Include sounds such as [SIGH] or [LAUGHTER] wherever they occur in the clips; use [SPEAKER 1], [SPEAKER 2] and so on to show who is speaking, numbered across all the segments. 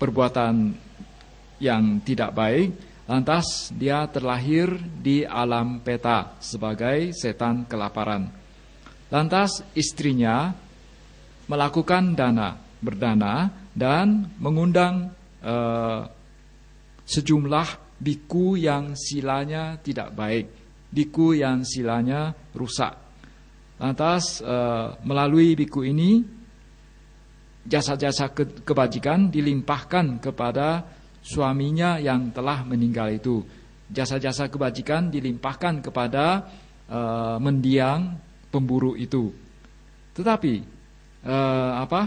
[SPEAKER 1] perbuatan yang tidak baik, lantas dia terlahir di alam peta sebagai setan kelaparan. Lantas istrinya melakukan dana, berdana dan mengundang eh, sejumlah biku yang silanya tidak baik, biku yang silanya rusak. Lantas eh, melalui biku ini jasa-jasa ke kebajikan dilimpahkan kepada suaminya yang telah meninggal itu. Jasa-jasa kebajikan dilimpahkan kepada uh, mendiang pemburu itu. Tetapi uh, apa?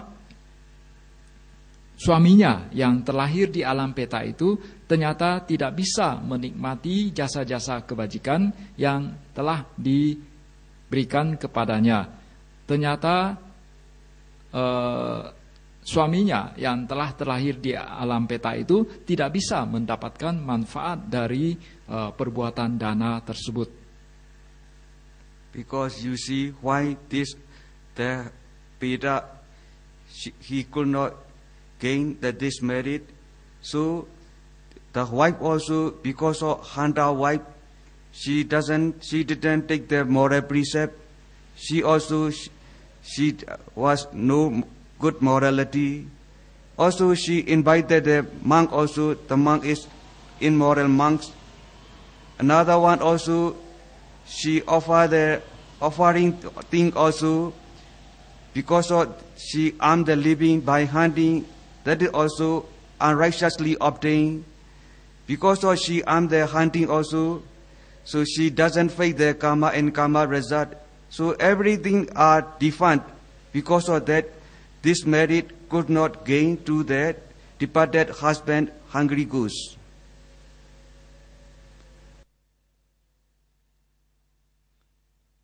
[SPEAKER 1] Suaminya yang terlahir di alam peta itu ternyata tidak bisa menikmati jasa-jasa kebajikan yang telah diberikan kepadanya. Ternyata eh, suaminya yang telah terlahir di alam peta itu tidak bisa mendapatkan manfaat dari uh, perbuatan dana tersebut. Because you see
[SPEAKER 2] why this the Peta he could not gain the this merit, so the wife also because of Handa wife she doesn't she didn't take the moral precept, she also she, she was no good morality. Also, she invited a monk also, the monk is immoral monks. Another one also, she offered the offering thing also, because of she earned the living by hunting, that is also unrighteously obtained. Because of she earned the hunting also, so she doesn't face the karma and karma result. So everything are defined because of that This married could not gain to that departed husband hungry goose.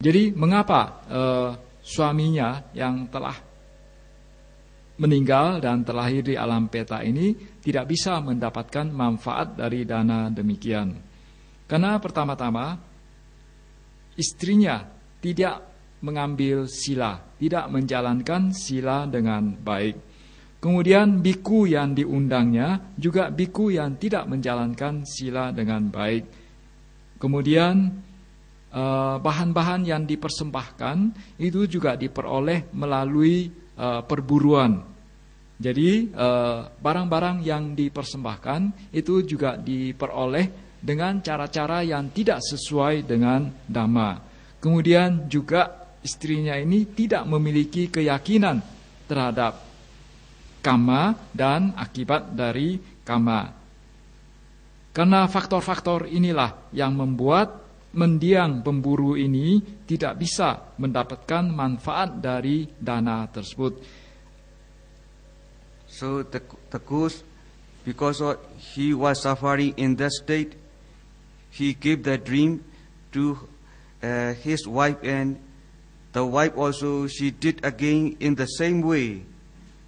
[SPEAKER 2] Jadi mengapa
[SPEAKER 1] uh, suaminya yang telah meninggal dan terlahir di alam peta ini tidak bisa mendapatkan manfaat dari dana demikian? Karena pertama-tama istrinya tidak mengambil sila, tidak menjalankan sila dengan baik. Kemudian biku yang diundangnya juga biku yang tidak menjalankan sila dengan baik. Kemudian eh, bahan-bahan yang dipersembahkan itu juga diperoleh melalui eh, perburuan. Jadi eh, barang-barang yang dipersembahkan itu juga diperoleh dengan cara-cara yang tidak sesuai dengan dhamma. Kemudian juga istrinya ini tidak memiliki keyakinan terhadap kama dan akibat dari kama. Karena faktor-faktor inilah yang membuat mendiang pemburu ini tidak bisa mendapatkan
[SPEAKER 2] manfaat dari dana tersebut. So the Takus, because he was suffering in that state, he gave the dream to uh, his wife and The wife also, she did again in the same way.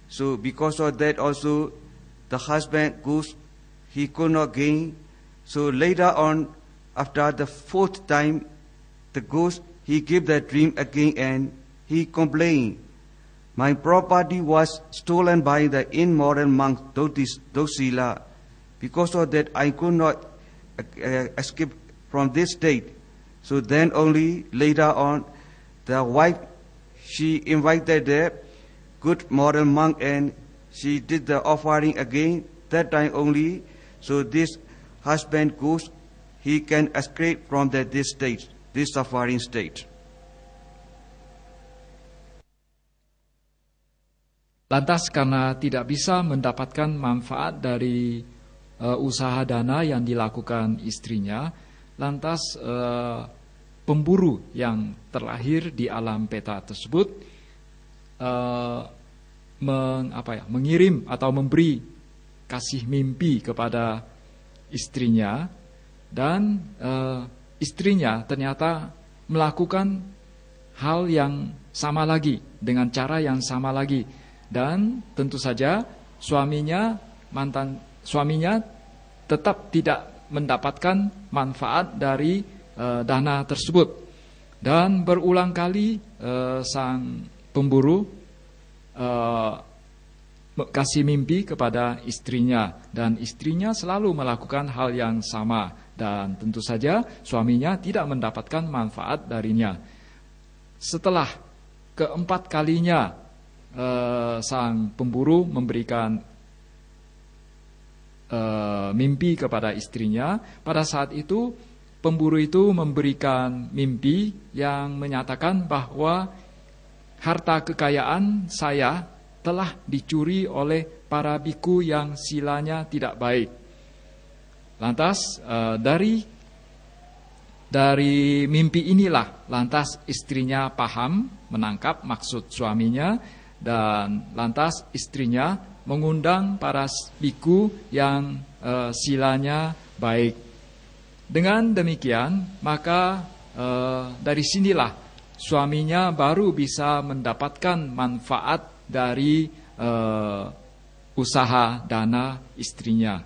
[SPEAKER 2] So because of that also, the husband goes, he could not gain. So later on, after the fourth time, the ghost, he gave that dream again and he complained. My property was stolen by the immoral monk Dosila. Because of that, I could not uh, escape from this state. So then only later on, the wife, she invited the good moral monk and she did the offering again, that time only. So this husband goes, he can escape from the, this state, this suffering state. Lantas karena tidak bisa
[SPEAKER 1] mendapatkan manfaat dari uh, usaha dana yang dilakukan istrinya, lantas uh, pemburu yang terlahir di alam peta tersebut uh, meng, apa ya, mengirim atau memberi kasih mimpi kepada istrinya dan uh, istrinya ternyata melakukan hal yang sama lagi dengan cara yang sama lagi dan tentu saja suaminya mantan suaminya tetap tidak mendapatkan manfaat dari uh, dana tersebut. Dan berulang kali uh, sang pemburu uh, kasih mimpi kepada istrinya dan istrinya selalu melakukan hal yang sama dan tentu saja suaminya tidak mendapatkan manfaat darinya. Setelah keempat kalinya uh, sang pemburu memberikan mimpi kepada istrinya, pada saat itu pemburu itu memberikan mimpi yang menyatakan bahwa harta kekayaan saya telah dicuri oleh para biku yang silanya tidak baik. Lantas eh, dari dari mimpi inilah lantas istrinya paham menangkap maksud suaminya dan lantas istrinya mengundang para biku yang eh, silanya baik dengan demikian, maka e, dari sinilah suaminya baru bisa mendapatkan manfaat dari e, usaha dana istrinya.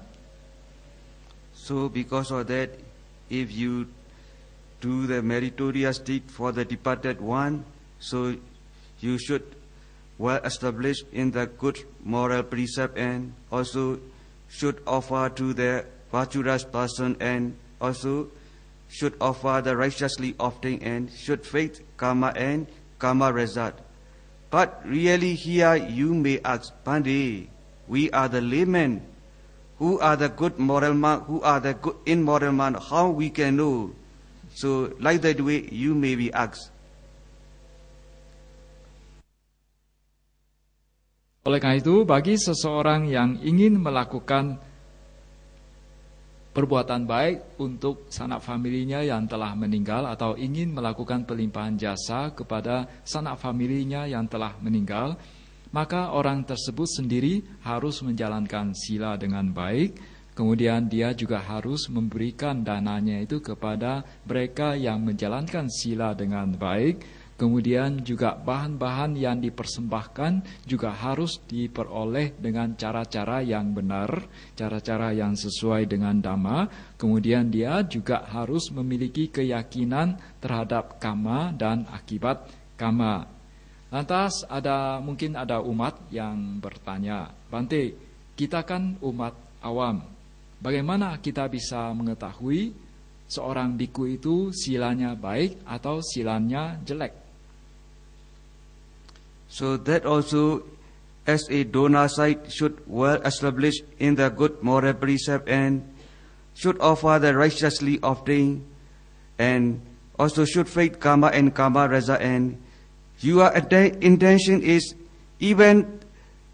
[SPEAKER 2] So because of that, if you do the meritorious deed for the departed one, so you should well established in the good moral precept and also should offer to the virtuous person and also should offer the righteously offering and should faith, karma, and karma result. But really here you may ask, Pandey, we are the laymen. Who are the good moral man? Who are the good immoral man? How we can know? So like that way you may be asked. Oleh karena itu, bagi seseorang
[SPEAKER 1] yang ingin melakukan perbuatan baik untuk sanak familinya yang telah meninggal atau ingin melakukan pelimpahan jasa kepada sanak familinya yang telah meninggal, maka orang tersebut sendiri harus menjalankan sila dengan baik, kemudian dia juga harus memberikan dananya itu kepada mereka yang menjalankan sila dengan baik, Kemudian juga bahan-bahan yang dipersembahkan juga harus diperoleh dengan cara-cara yang benar, cara-cara yang sesuai dengan dhamma. Kemudian dia juga harus memiliki keyakinan terhadap kama dan akibat kama. Lantas ada mungkin ada umat yang bertanya, Bante, kita kan umat awam. Bagaimana kita bisa mengetahui seorang biku itu silanya baik atau silanya jelek?
[SPEAKER 2] So that also as a donor site should well establish in the good moral precept and should offer the righteously obtained and also should faith karma and karma raza and your intention is even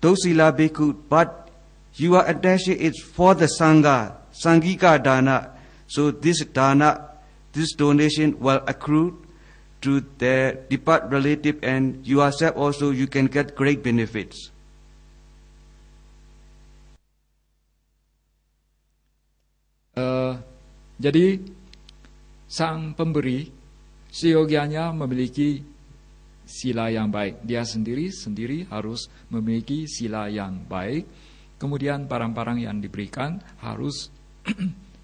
[SPEAKER 2] dosila bhikkhu but your intention is for the sangha sangika dana so this dana this donation will accrue to their departed relative and yourself also, you can get great benefits. Uh, jadi
[SPEAKER 1] sang pemberi siogianya memiliki sila yang baik. Dia sendiri sendiri harus memiliki sila yang baik. Kemudian barang-barang yang diberikan harus [CLEARS THROAT]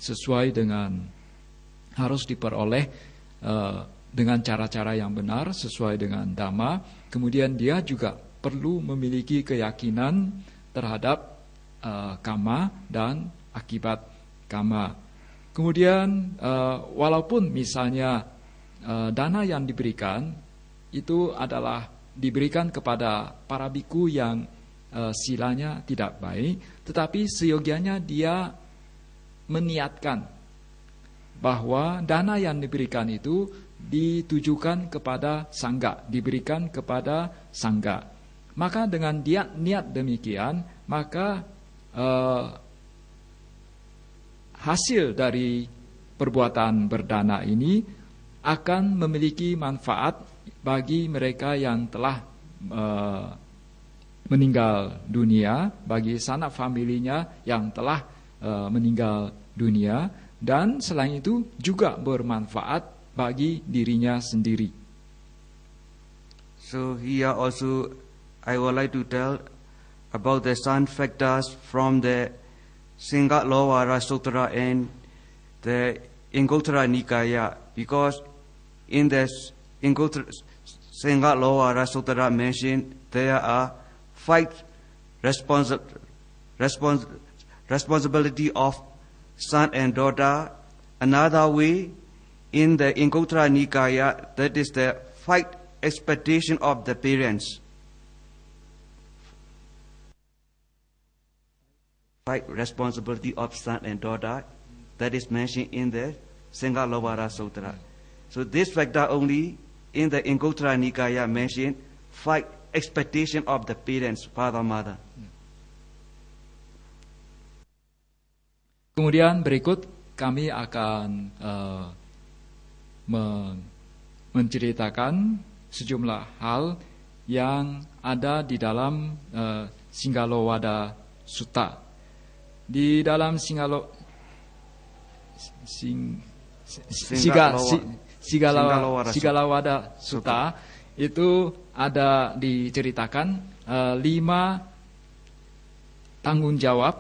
[SPEAKER 1] sesuai dengan harus diperoleh uh, dengan cara-cara yang benar sesuai dengan dhamma. Kemudian dia juga perlu memiliki keyakinan terhadap uh, eh, kama dan akibat kama. Kemudian uh, walaupun misalnya uh, dana yang diberikan itu adalah diberikan kepada para biku yang uh, silanya tidak baik, tetapi seyogianya dia meniatkan bahwa dana yang diberikan itu ditujukan kepada sangga, diberikan kepada sangga. Maka dengan dia niat demikian, maka eh, hasil dari perbuatan berdana ini akan memiliki manfaat bagi mereka yang telah eh, meninggal dunia, bagi sanak familinya yang telah eh, meninggal dunia, dan selain itu juga bermanfaat bagi dirinya sendiri.
[SPEAKER 2] So here also I would like to tell about the sun factors from the Singalowara Sutra and the Inguttara Nikaya because in the Inguttara Singalowara Sutra mentioned there are five responsi respons responsibility of son and daughter. Another way in the Ingotra Nikaya, that is the fight expectation of the parents. Fight responsibility of son and daughter, that is mentioned in the Sengalovara Sutra. So this factor only in the Ingotra Nikaya mentioned fight expectation of the parents, father, mother.
[SPEAKER 1] Kemudian berikut kami akan uh, menceritakan sejumlah hal yang ada di dalam uh, eh, Singgalowada Sutta. Di dalam Singgalo sing, siga, Sigalawa, Sigalawada Sutta itu ada diceritakan uh, lima tanggung jawab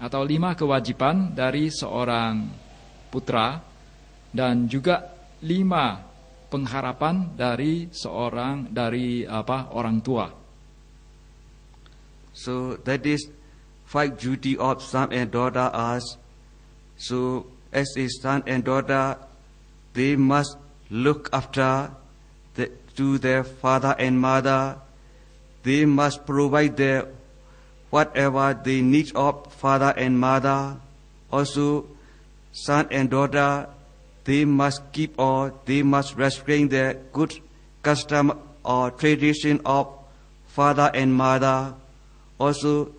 [SPEAKER 1] atau lima kewajiban dari seorang putra dan juga lima pengharapan dari seorang dari
[SPEAKER 2] apa orang tua. So that is five duty of son and daughter as so as a son and daughter they must look after the, to their father and mother they must provide their whatever they need of father and mother also son and daughter they must keep or they must restrain their good custom or tradition of father and mother. Also,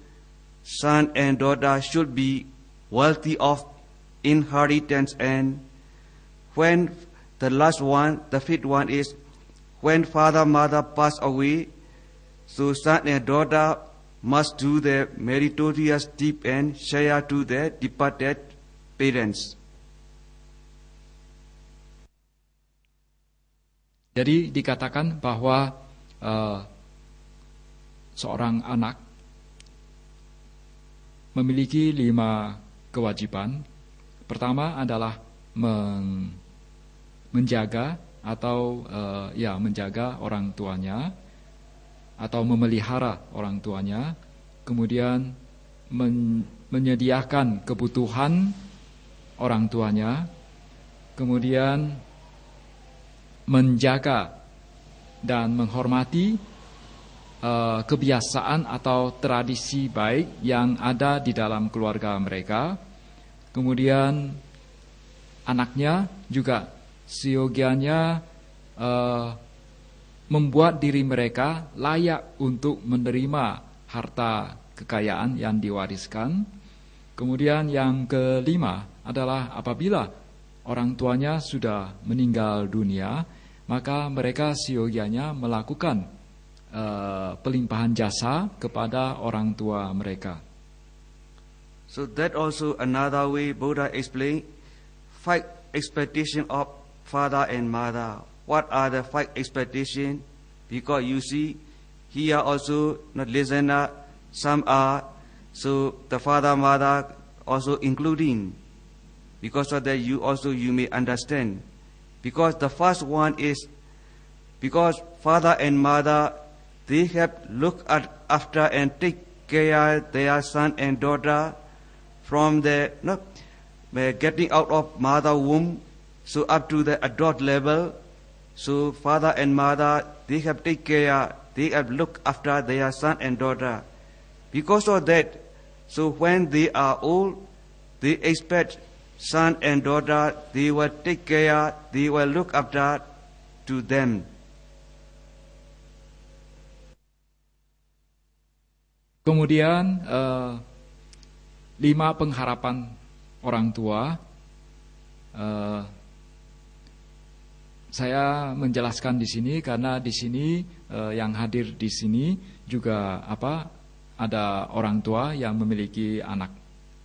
[SPEAKER 2] son and daughter should be wealthy of inheritance and when the last one, the fifth one is when father mother pass away, so son and daughter must do their meritorious deed and share to their departed parents. Jadi dikatakan bahwa
[SPEAKER 1] uh, seorang anak memiliki lima kewajiban. Pertama adalah meng, menjaga atau uh, ya menjaga orang tuanya atau memelihara orang tuanya, kemudian men, menyediakan kebutuhan orang tuanya, kemudian menjaga dan menghormati uh, kebiasaan atau tradisi baik yang ada di dalam keluarga mereka. Kemudian anaknya juga siogianya uh, eh, membuat diri mereka layak untuk menerima harta kekayaan yang diwariskan. Kemudian yang kelima adalah apabila orang tuanya sudah meninggal dunia, maka mereka siogianya melakukan uh, pelimpahan jasa kepada orang tua mereka.
[SPEAKER 2] So that also another way Buddha explain, five expectation of father and mother. What are the five expectation? Because you see, here also not listener, some are so the father mother also including because of that you also you may understand. Because the first one is because father and mother they have looked at after and take care their son and daughter from the no, getting out of mother womb so up to the adult level so father and mother they have take care they have looked after their son and daughter because of that so when they are old they expect son and daughter, they will take care, they will look after to them. Kemudian uh,
[SPEAKER 1] lima pengharapan orang tua. Uh, saya menjelaskan di sini karena di sini uh, yang hadir di sini juga apa ada orang tua yang memiliki anak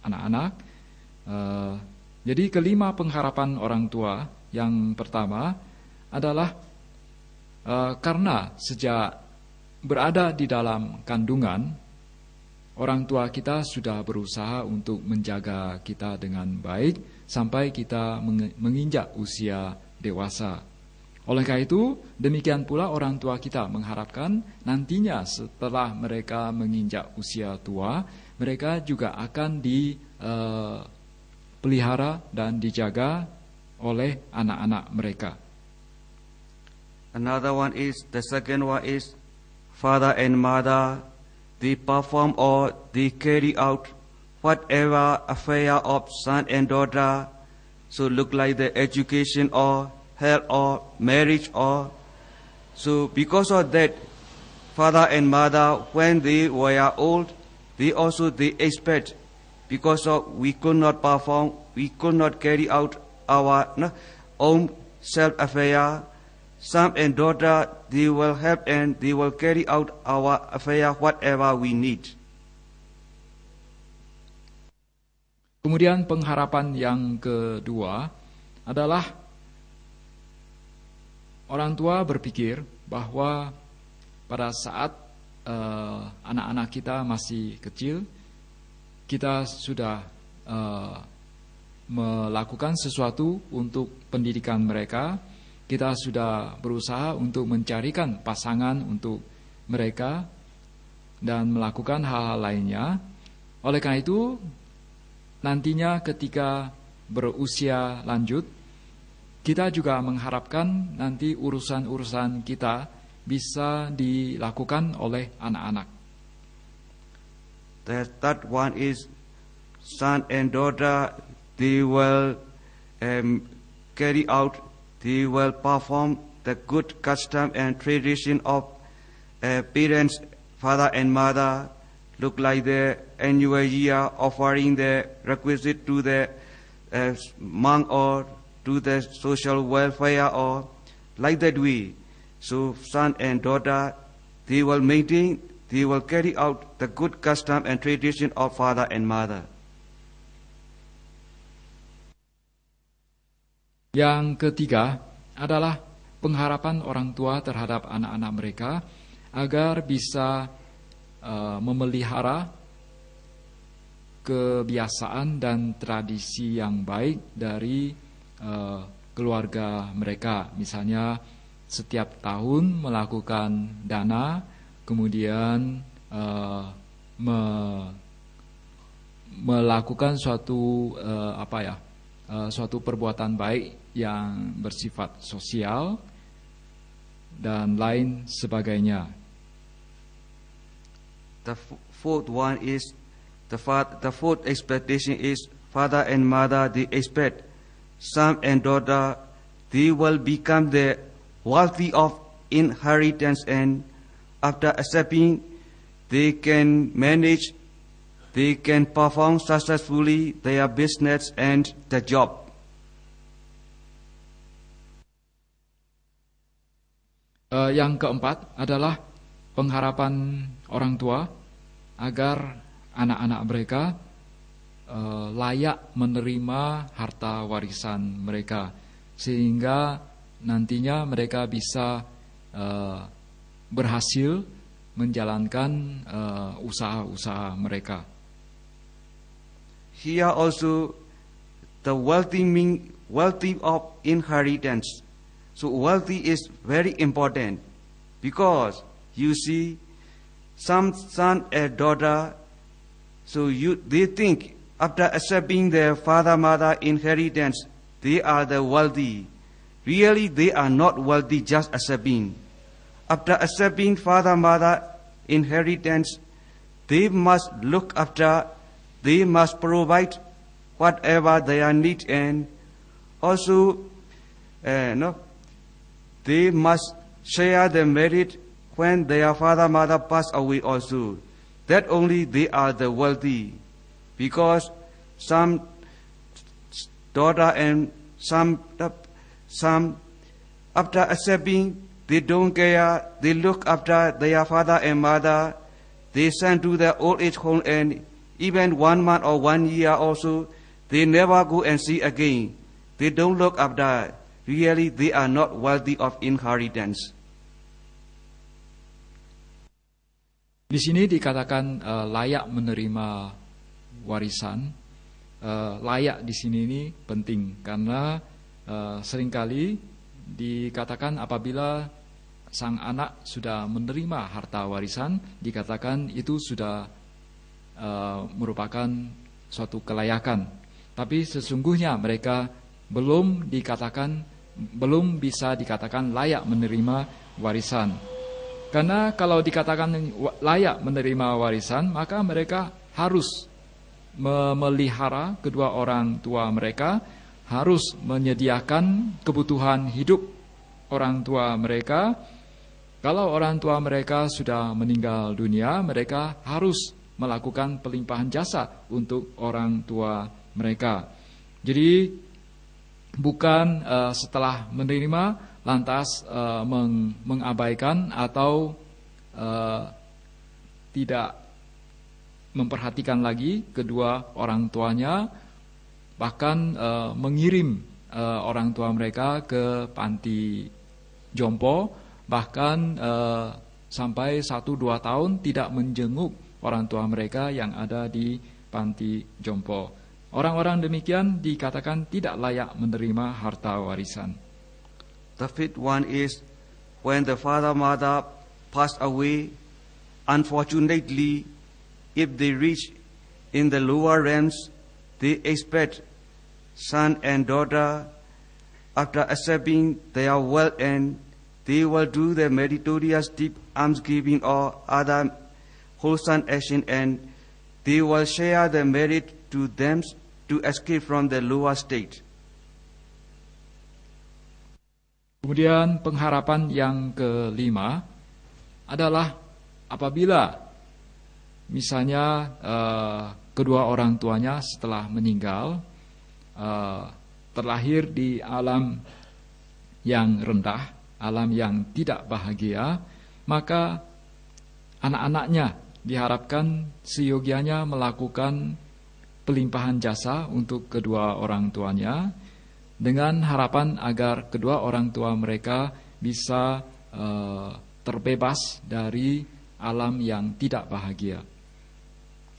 [SPEAKER 1] anak-anak jadi kelima pengharapan orang tua yang pertama adalah e, karena sejak berada di dalam kandungan orang tua kita sudah berusaha untuk menjaga kita dengan baik sampai kita menginjak usia dewasa. Oleh karena itu, demikian pula orang tua kita mengharapkan nantinya setelah mereka menginjak usia tua, mereka juga akan di uh, dipelihara dan dijaga oleh anak-anak mereka.
[SPEAKER 2] Another one is the second one is father and mother they perform or they carry out whatever affair of son and daughter so look like the education or health or marriage or so because of that father and mother when they were old they also they expect because of we could not perform, we could not carry out our no, own self-affair. Son and daughter, they will help and they will carry out our affair whatever we need.
[SPEAKER 1] Kemudian pengharapan yang kedua adalah orang tua berpikir bahwa pada saat eh, anak-anak uh, anak -anak kita masih kecil, kita sudah uh, melakukan sesuatu untuk pendidikan mereka, kita sudah berusaha untuk mencarikan pasangan untuk mereka dan melakukan hal-hal lainnya. Oleh karena itu, nantinya ketika berusia lanjut, kita juga mengharapkan nanti urusan-urusan kita bisa dilakukan oleh anak-anak.
[SPEAKER 2] The third one is son and daughter, they will um, carry out, they will perform the good custom and tradition of uh, parents, father and mother, look like the annual year offering the requisite to the uh, monk or to the social welfare or like that way. So son and daughter, they will maintain they will carry out the good custom and tradition of father and mother.
[SPEAKER 1] Yang ketiga adalah pengharapan orang tua terhadap anak-anak mereka agar bisa uh, memelihara kebiasaan dan tradisi yang baik dari uh, keluarga mereka. Misalnya setiap tahun melakukan dana kemudian uh, me, melakukan suatu uh, apa ya uh, suatu perbuatan baik yang bersifat sosial dan lain sebagainya.
[SPEAKER 2] The fourth one is the, the fourth expectation is father and mother they expect son and daughter they will become the wealthy of inheritance and after accepting, they can manage, they can perform successfully their business and their job. Uh, yang keempat adalah
[SPEAKER 1] pengharapan orang tua agar anak-anak mereka uh, layak menerima harta warisan mereka sehingga nantinya mereka bisa uh, berhasil menjalankan eh, usaha-usaha mereka.
[SPEAKER 2] Here also the wealthy mean wealthy of inheritance. So wealthy is very important because you see some son and daughter so you they think after accepting their father mother inheritance they are the wealthy. Really they are not wealthy just accepting after accepting father mother inheritance, they must look after, they must provide whatever they are need and also uh, no, they must share the merit when their father mother pass away also. That only they are the wealthy because some daughter and some some after accepting they don't care. They look after their father and mother. They send to their old age home and even one month or one year also, they never go and see again. They don't look after. Really, they are not worthy of inheritance.
[SPEAKER 1] Di sini dikatakan uh, layak menerima warisan. Uh, layak di sini ini penting karena uh, seringkali dikatakan apabila sang anak sudah menerima harta warisan, dikatakan itu sudah uh, merupakan suatu kelayakan. Tapi sesungguhnya mereka belum dikatakan belum bisa dikatakan layak menerima warisan. Karena kalau dikatakan layak menerima warisan, maka mereka harus memelihara kedua orang tua mereka harus menyediakan kebutuhan hidup orang tua mereka. Kalau orang tua mereka sudah meninggal dunia, mereka harus melakukan pelimpahan jasa untuk orang tua mereka. Jadi bukan uh, setelah menerima lantas uh, meng mengabaikan atau uh, tidak memperhatikan lagi kedua orang tuanya bahkan uh, mengirim uh, orang tua mereka ke panti jompo, bahkan uh, sampai satu dua tahun tidak menjenguk orang tua mereka yang ada di panti jompo. Orang-orang demikian dikatakan tidak layak menerima harta warisan.
[SPEAKER 2] The fifth one is when the father mother passed away, unfortunately, if they reach in the lower realms They expect son and daughter, after accepting their will, and they will do the meritorious deep almsgiving or other wholesome action and they will share the merit to them to escape from the lower state.
[SPEAKER 1] Kemudian pengharapan yang kelima adalah apabila misalnya uh, kedua orang tuanya setelah meninggal uh, terlahir di alam yang rendah, alam yang tidak bahagia, maka anak-anaknya diharapkan seyogianya melakukan pelimpahan jasa untuk kedua orang tuanya dengan harapan agar kedua orang tua mereka bisa uh, terbebas dari alam yang tidak bahagia.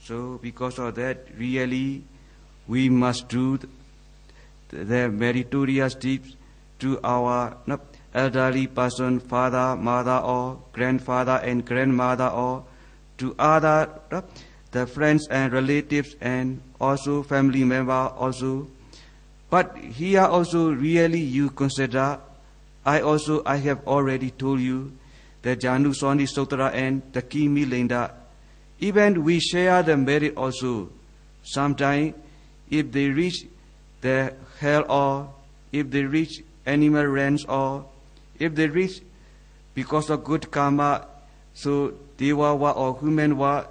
[SPEAKER 2] So because of that, really, we must do the meritorious deeds to our no, elderly person, father, mother, or grandfather and grandmother, or to other no, the friends and relatives and also family member also. But here also really you consider, I also I have already told you the Janu Soni Sotra and the Kimi Linda even we share the merit also. Sometimes, if they reach the hell or if they reach animal realms or if they reach because of good karma, so dewa or human wa,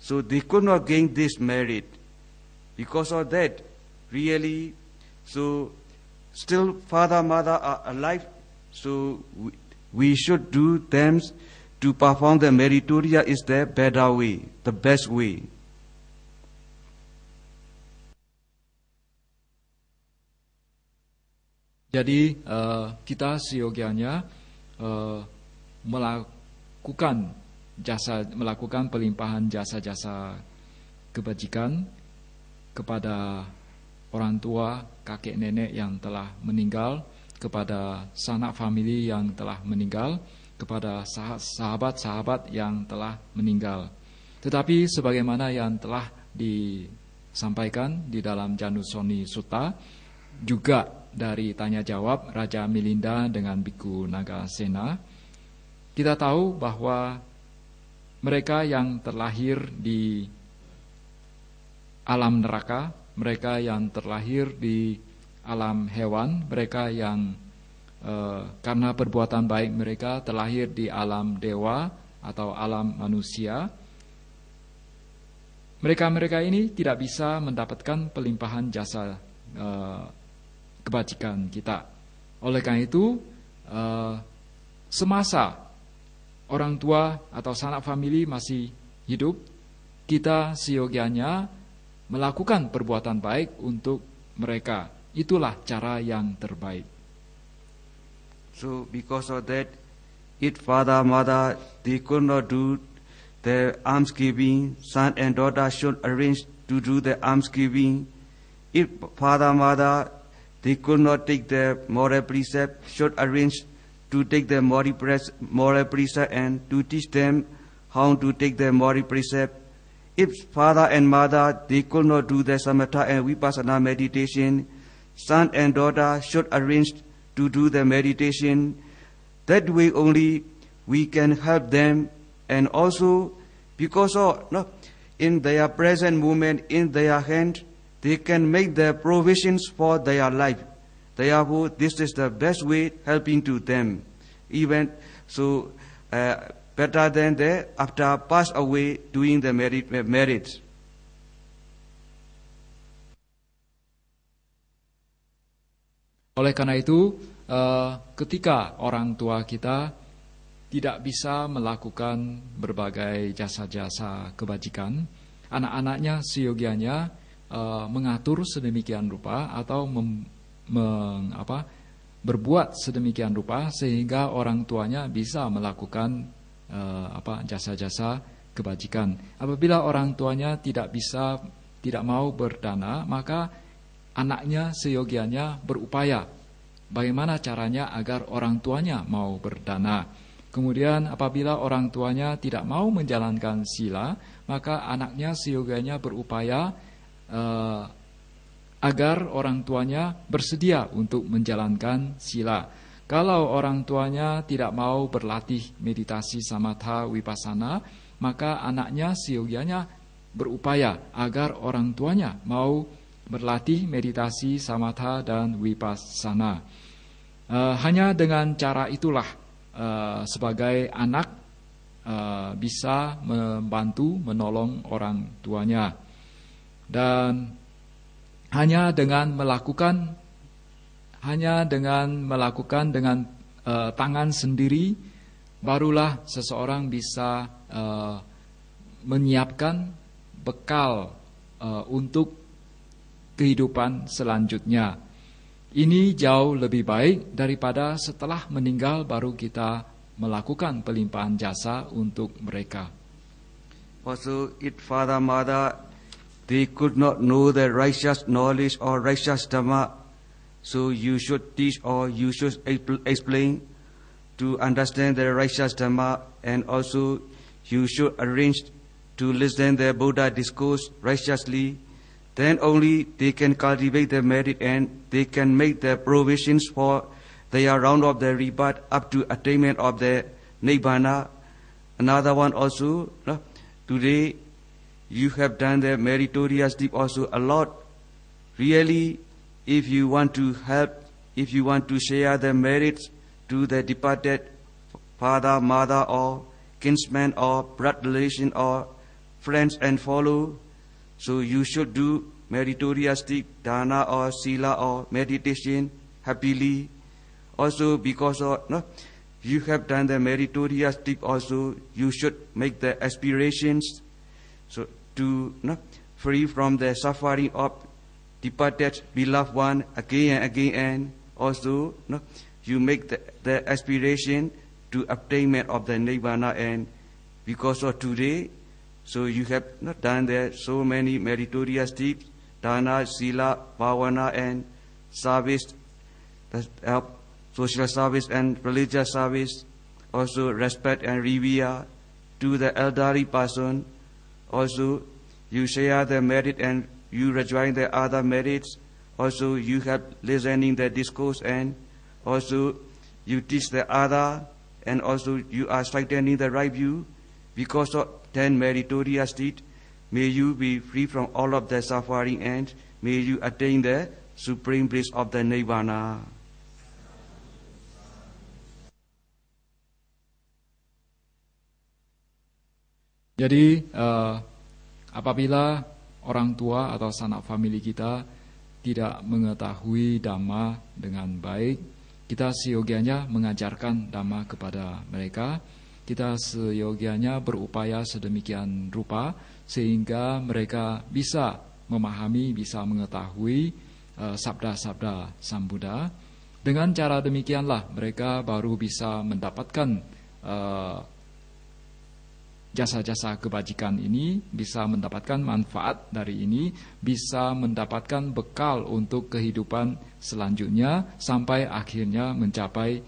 [SPEAKER 2] so they could not gain this merit. Because of that, really, so still father, mother are alive, so we, we should do them to perform the meritoria is the better way, the best way. Jadi
[SPEAKER 1] uh, kita siogianya uh, eh, melakukan jasa melakukan pelimpahan jasa-jasa kebajikan kepada orang tua, kakek nenek yang telah meninggal, kepada sanak famili yang telah meninggal, kepada sahabat-sahabat yang telah meninggal. Tetapi sebagaimana yang telah disampaikan di dalam Janusoni Sutta, juga dari tanya jawab Raja Milinda dengan Biku Naga Sena, kita tahu bahwa mereka yang terlahir di alam neraka, mereka yang terlahir di alam hewan, mereka yang Eh, karena perbuatan baik mereka terlahir di alam dewa atau alam manusia. Mereka-mereka ini tidak bisa mendapatkan pelimpahan jasa uh, kebajikan kita. Oleh karena itu, uh, semasa orang tua atau sanak famili masih hidup, kita seyogianya melakukan perbuatan baik untuk mereka. Itulah cara yang terbaik.
[SPEAKER 2] So because of that, if father, mother, they could not do the almsgiving, son and daughter should arrange to do the almsgiving. If father, mother, they could not take the moral precept, should arrange to take the moral precept and to teach them how to take the moral precept. If father and mother, they could not do the samatha and vipassana meditation, son and daughter should arrange to do the meditation. That way only we can help them and also because of no, in their present moment, in their hand, they can make the provisions for their life. Therefore, this is the best way helping to them. Even so, uh, better than the after pass away doing the merit, merits.
[SPEAKER 1] Oleh karena itu, eh, ketika orang tua kita tidak bisa melakukan berbagai jasa-jasa kebajikan, anak-anaknya seyogianya eh, mengatur sedemikian rupa atau mem, meng, apa, berbuat sedemikian rupa sehingga orang tuanya bisa melakukan eh, apa jasa-jasa kebajikan. Apabila orang tuanya tidak bisa tidak mau berdana, maka anaknya seyogianya berupaya bagaimana caranya agar orang tuanya mau berdana. Kemudian apabila orang tuanya tidak mau menjalankan sila, maka anaknya seyogianya berupaya eh, agar orang tuanya bersedia untuk menjalankan sila. Kalau orang tuanya tidak mau berlatih meditasi samatha wipasana, maka anaknya seyogianya berupaya agar orang tuanya mau berlatih meditasi samatha dan wipasana. Uh, eh, hanya dengan cara itulah uh, sebagai anak uh, bisa membantu menolong orang tuanya. Dan hanya dengan melakukan hanya dengan melakukan dengan uh, tangan sendiri barulah seseorang bisa uh, menyiapkan bekal uh, untuk kehidupan selanjutnya. Ini jauh lebih baik daripada setelah meninggal baru kita melakukan pelimpahan jasa untuk mereka.
[SPEAKER 2] Also, it father mother, they could not know the righteous knowledge or righteous dhamma, so you should teach or you should explain to understand the righteous dhamma, and also you should arrange to listen the Buddha discourse righteously. Then only they can cultivate their merit and they can make their provisions for their round of their rebirth up to attainment of their nibbana. Another one also, no? today you have done the meritorious deed also a lot. Really, if you want to help, if you want to share the merits to the departed father, mother, or kinsman, or blood relation, or friends and follow, so you should do deed, dana or sila or meditation happily. Also because of, no, you have done the meritorious deed. also, you should make the aspirations so to no, free from the suffering of departed beloved one again and again and also no, you make the, the aspiration to attainment of the nirvana and because of today so you have not done there so many meritorious deeds, dana, sila, bhavana, and service, help, social service and religious service, also respect and revere to the elderly person. Also, you share the merit and you rejoin the other merits. Also, you have listening the discourse and also you teach the other and also you are strengthening the right view because of than meritorious deed. May you be free from all of the suffering and may you attain the supreme bliss of the Nirvana.
[SPEAKER 1] Jadi uh, apabila orang tua atau sanak famili kita tidak mengetahui dhamma dengan baik, kita siogianya mengajarkan dhamma kepada mereka kita seyogianya berupaya sedemikian rupa sehingga mereka bisa memahami, bisa mengetahui eh, sabda-sabda uh, Sang Buddha. Dengan cara demikianlah mereka baru bisa mendapatkan eh, jasa-jasa uh, kebajikan ini, bisa mendapatkan manfaat dari ini, bisa mendapatkan bekal untuk kehidupan selanjutnya sampai akhirnya mencapai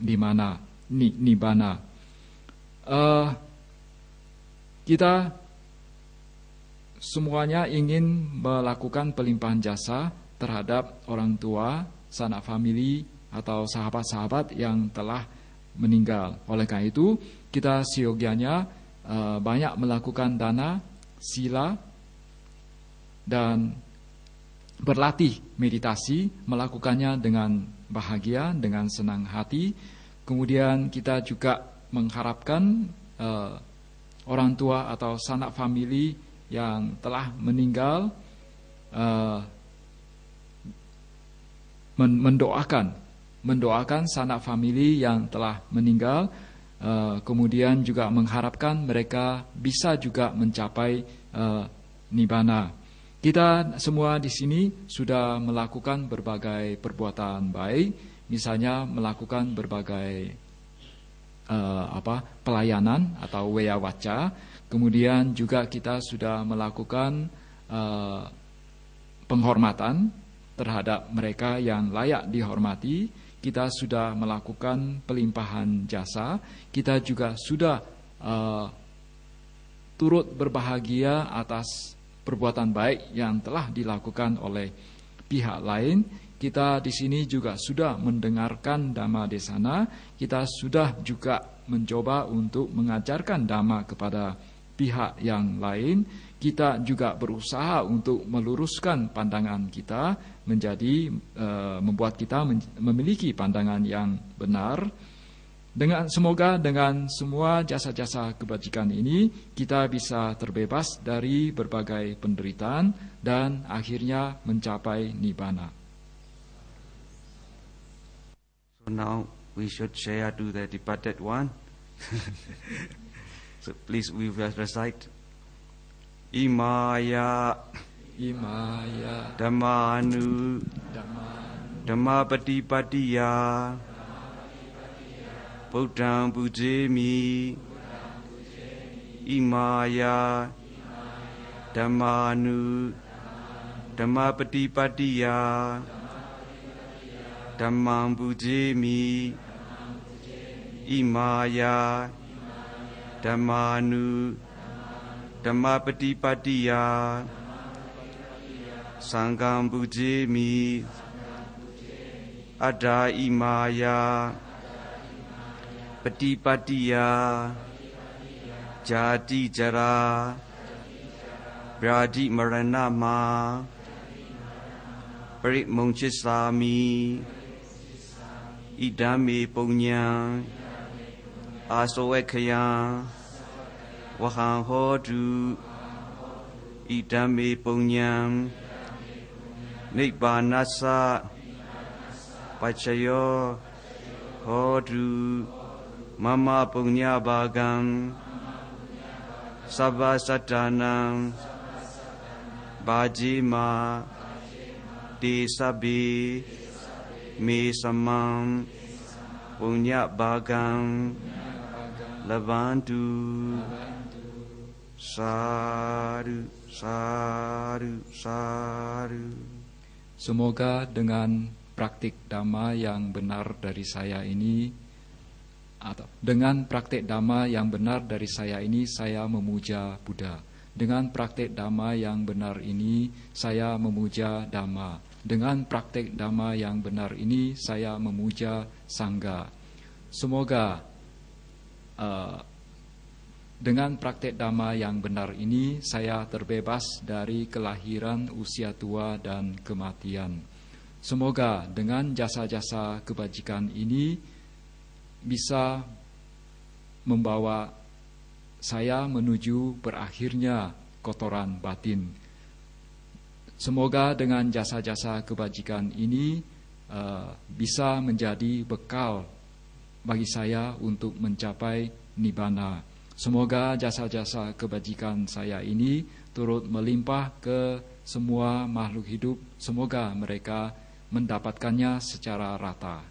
[SPEAKER 1] di mana nibbana uh, kita semuanya ingin melakukan pelimpahan jasa terhadap orang tua, sanak famili, atau sahabat-sahabat yang telah meninggal. Oleh karena itu, kita siogianya uh, eh, banyak melakukan dana, sila, dan berlatih meditasi, melakukannya dengan bahagia, dengan senang hati. Kemudian kita juga mengharapkan uh, orang tua atau sanak famili yang telah meninggal uh, men mendoakan mendoakan sanak famili yang telah meninggal uh, kemudian juga mengharapkan mereka bisa juga mencapai uh, nibana kita semua di sini sudah melakukan berbagai perbuatan baik misalnya melakukan berbagai uh, apa pelayanan atau waca Kemudian juga kita sudah melakukan uh, penghormatan terhadap mereka yang layak dihormati. Kita sudah melakukan pelimpahan jasa. Kita juga sudah uh, turut berbahagia atas perbuatan baik yang telah dilakukan oleh pihak lain kita di sini juga sudah mendengarkan dhamma sana. kita sudah juga mencoba untuk mengajarkan dhamma kepada pihak yang lain. Kita juga berusaha untuk meluruskan pandangan kita menjadi e, membuat kita memiliki pandangan yang benar. Dengan semoga dengan semua jasa-jasa kebajikan ini kita bisa terbebas dari berbagai penderitaan dan akhirnya mencapai nibbana.
[SPEAKER 2] So now we should share to the departed one. [LAUGHS] so please we will recite. Imaya Imaya Dhammanu Dhammapati Patiya Buddham Bujemi Imaya Dhammanu Dhammapati Patiya dhammaṃ bujemi imāyā dhammānu dhammapatipatiyā saṅghaṃ bhujemi adhā imāyā patipatiyā imaya jarā Bradi Maranama Perik Mungcis Lami Perik Mungcis Lami ဣဒံမေပုညံအာသောဝေခယံဝဟံဟောတုဣဒံမေပုညံနိဗ္ဗာနသပัจယောဟောတုမမပုညဘာကံသဗ္ဗသတ္တနံဘာဂျီမာတိသဗ္ဗေ mi punya bagang lebantu saru saru saru
[SPEAKER 1] Semoga dengan praktik dhamma yang benar dari saya ini atau dengan praktik dhamma yang benar dari saya ini saya memuja Buddha. Dengan praktik dhamma yang benar ini saya memuja dhamma. Dengan praktek dhamma yang benar ini saya memuja sangga. Semoga uh, dengan praktek dhamma yang benar ini saya terbebas dari kelahiran, usia tua dan kematian. Semoga dengan jasa-jasa kebajikan ini bisa membawa saya menuju berakhirnya kotoran batin Semoga dengan jasa-jasa kebajikan ini uh, bisa menjadi bekal bagi saya untuk mencapai nibana. Semoga jasa-jasa kebajikan saya ini turut melimpah ke semua makhluk hidup. Semoga mereka mendapatkannya secara rata.